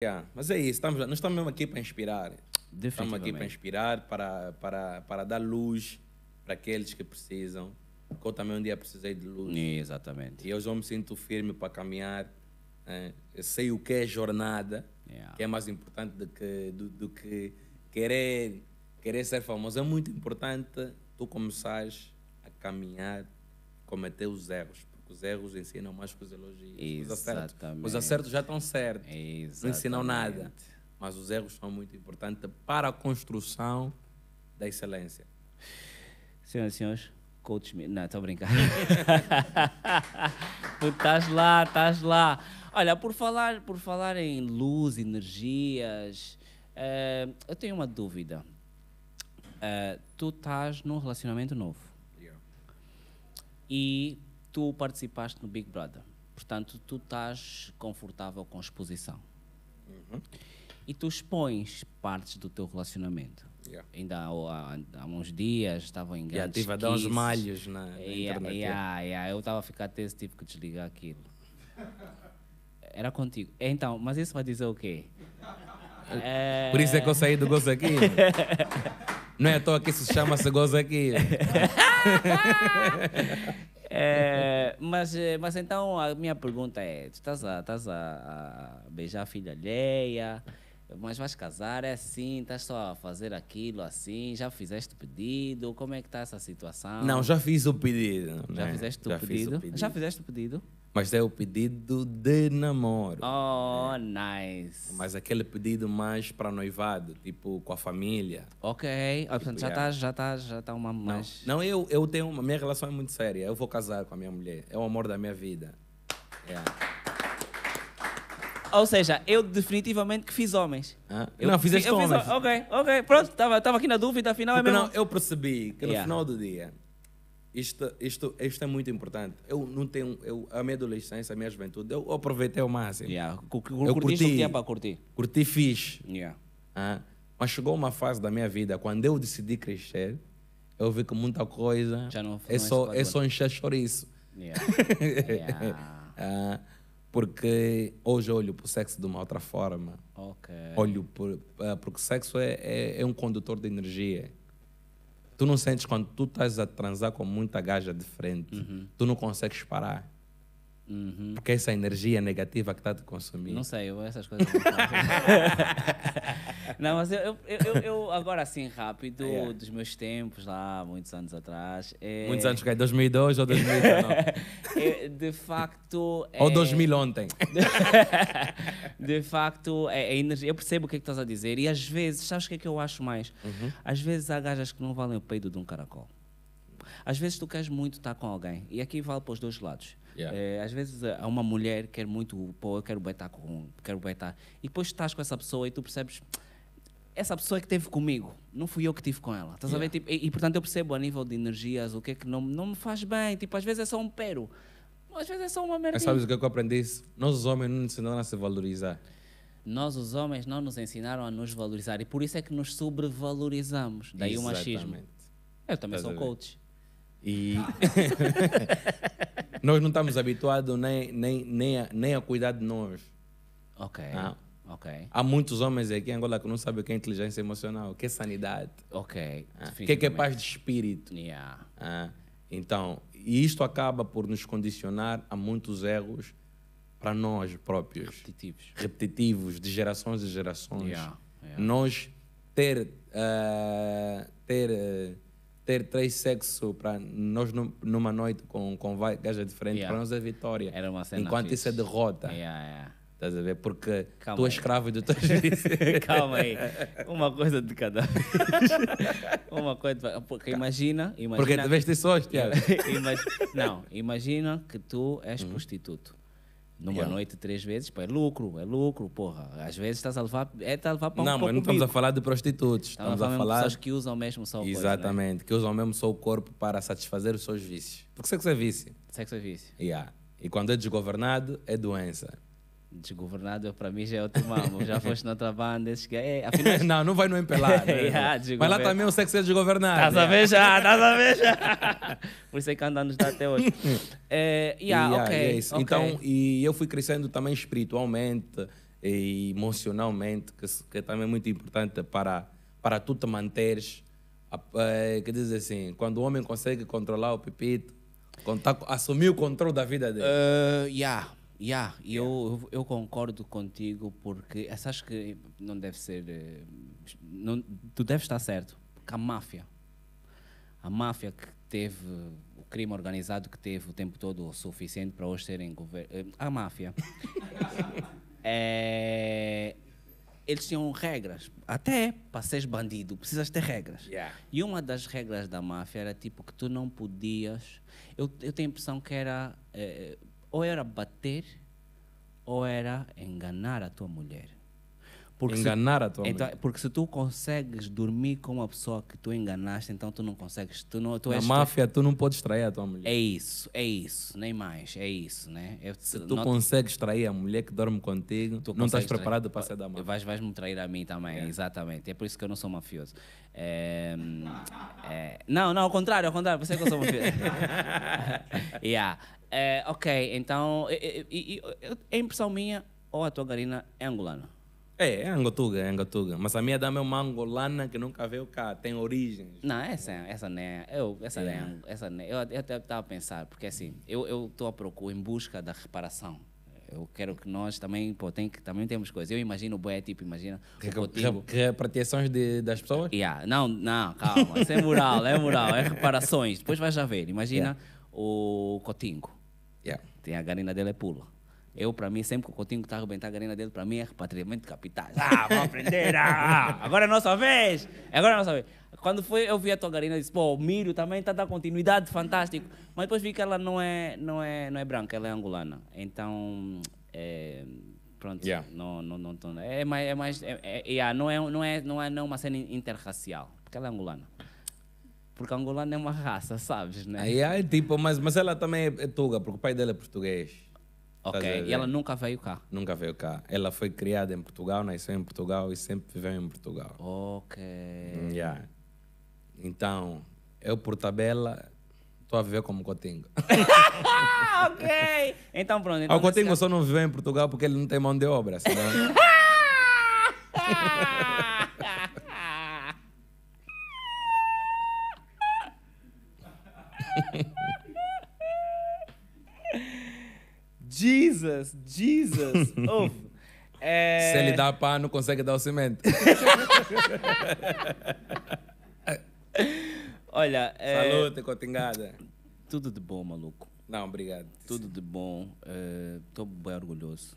Yeah, é, mas é isso, estamos, nós estamos mesmo aqui para inspirar. Estamos aqui para inspirar, para, para, para dar luz para aqueles que precisam. Porque eu também um dia precisei de luz. Yeah, exatamente. E eu já me sinto firme para caminhar. Né? Eu sei o que é jornada, yeah. que é mais importante do que, do, do, que querer, querer ser famoso. É muito importante tu começares a caminhar, cometer os erros os erros ensinam mais que os elogios. Exatamente. Os acertos, os acertos já estão certos, não ensinam nada. Mas os erros são muito importantes para a construção da excelência. Senhoras e senhores, coach... Não, estou a brincar. tu estás lá, estás lá. Olha, por falar, por falar em luz, energias, uh, eu tenho uma dúvida. Uh, tu estás num relacionamento novo. Yeah. E tu participaste no Big Brother, portanto, tu estás confortável com exposição. Uhum. E tu expões partes do teu relacionamento. Yeah. Ainda há, há, há, uns dias estava em grandes yeah, tive a dar uns malhos na, na yeah, internet. Yeah, yeah. Eu estava a ficar até esse tipo que desligar aquilo. Era contigo. Então, mas isso vai dizer o quê? É... Por isso é que eu saí do gozo aqui. Não é à toa que isso chama-se gozo aqui. É, mas, é, mas então a minha pergunta é: tu estás a, estás a, beijar a filha alheia, mas vais casar? É assim? Estás só a fazer aquilo assim? Já fizeste pedido? Como é que está essa situação? Não, já fiz o pedido. Já né? fizeste o, já pedido? o pedido? Já fizeste o pedido? Mas é o pedido de namoro. Oh, né? nice. Mas aquele pedido mais para noivado, tipo com a família. Ok. Tipo, oh, portanto, já está já tá, já tá uma mais. Não, não eu, eu tenho. Uma, minha relação é muito séria. Eu vou casar com a minha mulher. É o amor da minha vida. É. Ou seja, eu definitivamente que fiz homens. Ah, eu, não, fizeste eu homens. Fiz, ok, ok, pronto, estava aqui na dúvida, afinal é Porque é mesmo. Não, eu percebi que no yeah. final do dia isto, isto, isto é muito importante. Eu não tenho. Eu, a minha adolescência, a minha juventude, eu aproveitei ao máximo. Yeah. Eu curti, eu curti para curtir. Curti fixe. Yeah. Ah, mas chegou uma fase da minha vida, quando eu decidi crescer, eu vi que muita coisa Já não, é, só, é só encher chouriço. Yeah. yeah. ah, porque hoje eu olho para o sexo de uma outra forma. Okay. Olho por, ah, porque sexo é, é, é um condutor de energia. Tu não sentes quando tu estás a transar com muita gaja de frente, uhum. tu não consegues parar. Uhum. Porque essa energia negativa que está te consumindo. Não sei, eu, essas coisas. Não, não mas eu, eu, eu, eu, agora assim, rápido, yeah. dos meus tempos lá, muitos anos atrás. É... Muitos anos, que é 2002 ou 2019? É, de facto. É... Ou 2000 ontem. de facto, é, é energia. Eu percebo o que é que estás a dizer. E às vezes, sabes o que é que eu acho mais? Uhum. Às vezes há gajas que não valem o peido de um caracol. Às vezes tu queres muito estar com alguém. E aqui vale para os dois lados. Yeah. É, às vezes eh, há uma mulher que quer muito, pô, eu quero beitar com, quero beitar. E depois estás com essa pessoa e tu percebes, essa pessoa é que teve comigo, não fui eu que tive com ela. Estás yeah. a ver? Tipo, e, e, portanto eu percebo a nível de energias o que é que não, não me faz bem. Tipo, às vezes é só um pero às vezes é só uma merda. Mas sabes o é que, eu aprendi? Nós, os homens, não nos ensinaram a se valorizar. Nós, os homens, não nos ensinaram a nos valorizar. E por isso é que nos sobrevalorizamos. Daí o machismo. Eu também sou coach. E ah. nós não estamos habituados nem, nem, nem, a, nem a cuidar de nós. Ok. Ah. ok. Há muitos homens aqui em Angola que não sabem o que é inteligência emocional, o que é sanidade, Ok. Ah. o que é, é paz de espírito. Yeah. Ah. Então, e isto acaba por nos condicionar a muitos erros para nós próprios. Repetitivos. Repetitivos, de gerações e gerações. Yeah, yeah. Nós ter, uh, ter, eh, ter três sexos para nós numa noite com, com gajas é diferentes, yeah. para nós é vitória. Enquanto fixe. isso é derrota. Yeah, Estás a ver? Porque tu és escravo do teu vícios. Calma aí. Uma coisa de cada vez. Uma coisa. Porque imagina. imagina Porque tu vês sós, Tiago. Não, imagina que tu és uhum. prostituto. Numa yeah. noite, três vezes, é lucro, é lucro, porra. Às vezes estás a levar. É, tá a levar para um Não, mas não estamos a falar de prostitutos. Estamos, tá estamos a falar. pessoas que usam mesmo só o corpo. Exatamente, coisa, né? que usam mesmo só o corpo para satisfazer os seus vícios. Porque sexo é vício. Sexo é vício. Yeah. E quando é desgovernado, é doença. Desgovernado para mim já é outro mal Já foste noutra banda, esses que é. Afinal... não, não vai no empelado Né? yeah, Mas lá também o sexo é desgovernado. Estás é. a ver já, estás a ver já. Por isso é que andamos dar até hoje. é, yeah, yeah, okay, é okay. Então, e eu fui crescendo também espiritualmente e emocionalmente, que, que é também muito importante para, para tu te manteres. Eh, quer que diz assim, quando o homem consegue controlar o pepito, tá, assumir o controle da vida dele. Uh, yeah Yeah, yeah. Eu, eu concordo contigo porque eh, achas que não deve ser. Eh, não, tu deves estar certo, porque a máfia, a máfia que teve o crime organizado que teve o tempo todo o suficiente para hoje serem governo. Eh, a máfia. é, eles tinham regras. Até para seres bandido, precisas ter regras. Yeah. E uma das regras da máfia era tipo que tu não podias. Eu, eu tenho a impressão que era. É, ou era bater, ou era enganar a tua mulher. Porque enganar se, a tua então, Porque se tu consegues dormir com uma pessoa que tu enganaste, então tu não consegues. Tu não, tu Na máfia, tu... tu não podes trair a tua mulher. É isso, é isso, nem mais, é isso, né? Eu, se tu consegues trair a mulher que dorme contigo, tu não estás preparado para ser da máfia. Vais, vais me trair a mim também, é. exatamente. É por isso que eu não sou mafioso. É, é, não, não, ao contrário, ao contrário, você é que eu sou mafioso. yeah. É, ok, então, é impressão minha ou a tua Garina é angolana? É, é Angotuga, é Angotuga. Mas a minha dama é uma angolana que nunca veio cá, tem origens. Não, essa, essa né, eu, essa é. né, essa né, eu, eu até estava a pensar, porque assim, eu eu estou à procura, em busca da reparação. Eu quero que nós também, pô, tem que, também temos coisas. Eu imagino o boé, tipo, imagina. Que, que, que tipo repatriações tipo de, das pessoas? Yeah. Não, não, calma. Isso é moral, é moral, é reparações. Depois vais já ver. Imagina yeah. o Cotingo. Yeah. Tem a garina dele é pula. Eu, para mim, sempre que o que está arrebentando a arena dele, para mim é repatriamento de capitais. Ah, vou aprender! Ah, ah, agora é nossa vez! Agora é nossa vez! Quando foi, eu vi a tua garina e disse, pô, o Mírio também está a dar continuidade, fantástico. Mas depois vi que ela não é, não é, não é branca, ela é angolana. Então, é, pronto, yeah. não, não, não, não, é mais, é mais é, é, é, yeah, não, é, não, é, não é não é uma cena interracial, porque ela é angolana. Porque angolana é uma raça, sabes, né? Yeah, é, tipo, mas, mas ela também é tuga, porque o pai dela é português. Ok. E ela nunca veio cá? Nunca veio cá. Ela foi criada em Portugal, nasceu em Portugal e sempre viveu em Portugal. Ok. Hum, yeah. Então, eu por tabela estou a viver como Cotingo. Ah, ok. Então pronto. Então, ah, o Cotingo só não viveu em Portugal porque ele não tem mão de obra. Senão... Jesus, Jesus. Uf. É... Se ele dá pá, não consegue dar o cimento. Olha. É... Salute, Cotingada. Tudo de bom, maluco. Não, obrigado. Tudo de bom. Estou é, bem orgulhoso.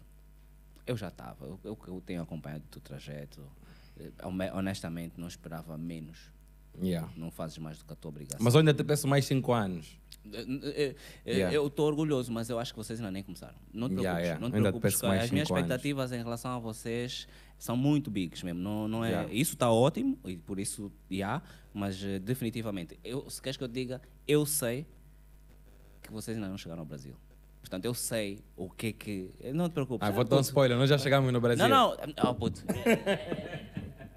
Eu já estava. Eu, eu, eu tenho acompanhado o teu trajeto. É, honestamente, não esperava menos Yeah. Não fazes mais do que a tua obrigação. Mas ainda te peço mais 5 anos. Eh, eh, eh, yeah. Eu estou orgulhoso, mas eu acho que vocês ainda nem começaram. Não te preocupes, yeah, yeah. Não te preocupes te as minhas expectativas anos. em relação a vocês são muito bigs mesmo. Não, não é, Isso está ótimo, e por isso há, mas definitivamente, eu, se queres que eu diga, eu sei que vocês ainda não chegaram ao Brasil. Portanto, eu sei o que é que. Não te preocupes. Ah, ah vou dar um spoiler, nós já chegamos no Brasil. Não, não, oh, ah, puto.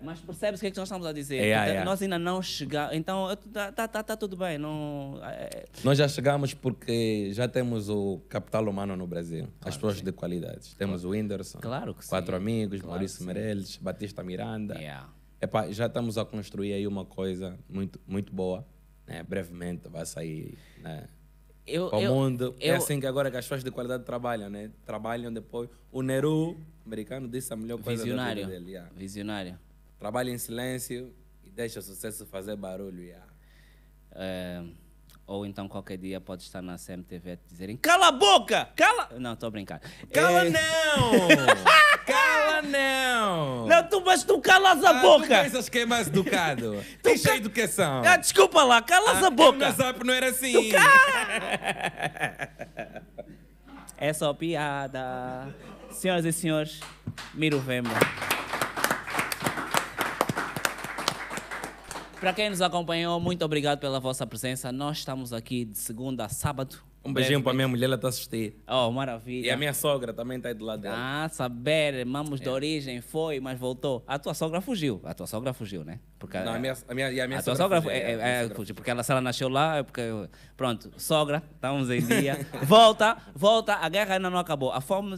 Mas percebes o que é que nós estamos a dizer? Yeah, é, é, então, yeah. É. Nós ainda não chegamos. Então, está tá, tá, tá tudo bem. Não... Nós já chegamos porque já temos o capital humano no Brasil. Claro as pessoas de qualidade. Temos claro. o Whindersson. Claro que Quatro sim. amigos, claro Maurício Meirelles, Batista Miranda. Yeah. Epá, já estamos a construir aí uma coisa muito, muito boa. Né? Brevemente vai sair né? eu, para o mundo. Eu, é assim que agora que as pessoas de qualidade trabalham, né? Trabalham depois. O Neru, americano, disse a melhor coisa Visionário. dele. Yeah. Visionário. Trabalha em silêncio e deixa o sucesso fazer barulho. Yeah. É, ou então qualquer dia pode estar na CMTV te dizerem Cala a boca! Cala! Não, estou brincando. Cala é... não! cala não! Não, tu, mas tu calas a ah, boca! Tu pensas que é mais educado? tu Isso ca... educação. Ah, desculpa lá, calas ah, a boca! No é, zap ah, não era assim. Tu cala! é só piada. Senhoras e senhores, Miro Vemba. Para quem nos acompanhou, muito obrigado pela vossa presença. Nós estamos aqui de segunda a sábado. Um beijinho para a minha mulher, ela está assistindo. Oh, maravilha. E a minha sogra também está aí do lado dela. Ah, saber, mamos é. de origem, foi, mas voltou. A tua sogra fugiu. A tua sogra fugiu, né? Porque Não, a, minha, a minha, a minha a sogra, sogra fugiu. É, é, é sogra fugiu, porque ela, se ela nasceu lá, é porque... Pronto, sogra, estamos em dia. volta, volta, a guerra ainda não acabou. A fome...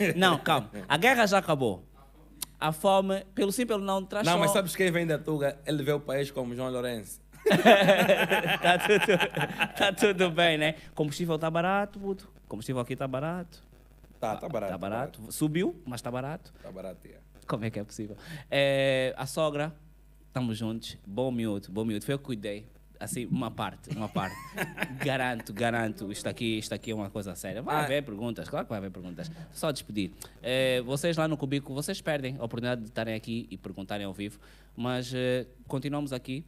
Eh, não, calma. A guerra já acabou a fome, pelo sim, pelo não, traz Não, só... mas sabes quem vem da Tuga? Ele vê o país como João Lourenço. tá, tudo, tá tudo bem, né? Combustível tá barato, puto. Combustível aqui tá barato. Tá, tá barato. Tá, tá barato. barato. Subiu, mas tá barato. Tá barato, yeah. É. Como é que é possível? É, a sogra, estamos juntos. Bom miúdo, bom miúdo. Foi eu que cuidei assim, uma parte, uma parte. garanto, garanto, isto aqui, isto aqui é uma coisa séria. Vai ah. haver perguntas, claro que vai haver perguntas. Só despedir. É, vocês lá no Cubico, vocês perdem a oportunidade de estarem aqui e perguntarem ao vivo, mas é, continuamos aqui